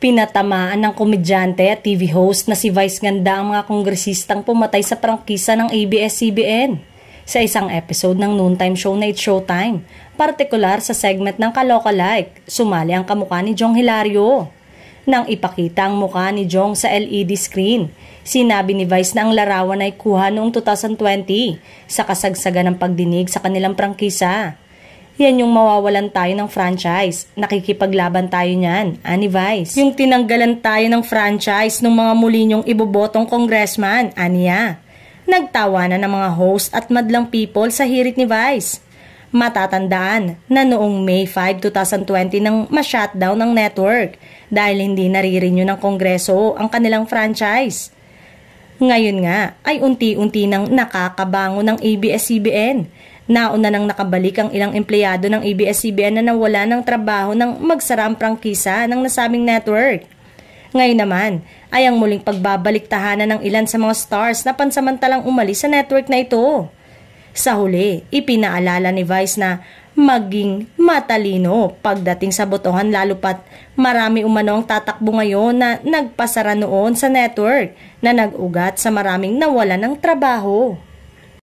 Pinatamaan ng komedyante at TV host na si Vice Ganda ang mga kongresistang pumatay sa prangkisa ng ABS-CBN sa isang episode ng noontime show na It's Showtime, partikular sa segment ng Like, sumali ang kamukha ni Jong Hilario. Nang ipakita ang mukha ni Jong sa LED screen, sinabi ni Vice na ang larawan ay kuha noong 2020 sa kasagsagan ng pagdinig sa kanilang prangkisa yan yung mawawalan tayo ng franchise. Nakikipaglaban tayo niyan, Ani Vice. Yung tinanggalan tayo ng franchise ng mga muli niyong ibobotong congressman, Aniya. Nagtawanan na ng mga host at madlang people sa hirit ni Vice. Matatandaan na noong May 5, 2020 nang ma-shutdown ng network dahil hindi narirenew ng kongreso ang kanilang franchise. Ngayon nga ay unti-unti nang nakakabango ng ABS-CBN Nauna nang nakabalik ang ilang empleyado ng ABS-CBN na nawala ng trabaho nang magsara ang prangkisa ng nasabing network. Ngayon naman ay ang muling pagbabalik ng ilan sa mga stars na pansamantalang umalis sa network na ito. Sa huli, ipinaalala ni Vice na maging matalino pagdating sa botohan lalo pat marami umano ang tatakbo ngayon na nagpasara noon sa network na nag-ugat sa maraming nawala ng trabaho.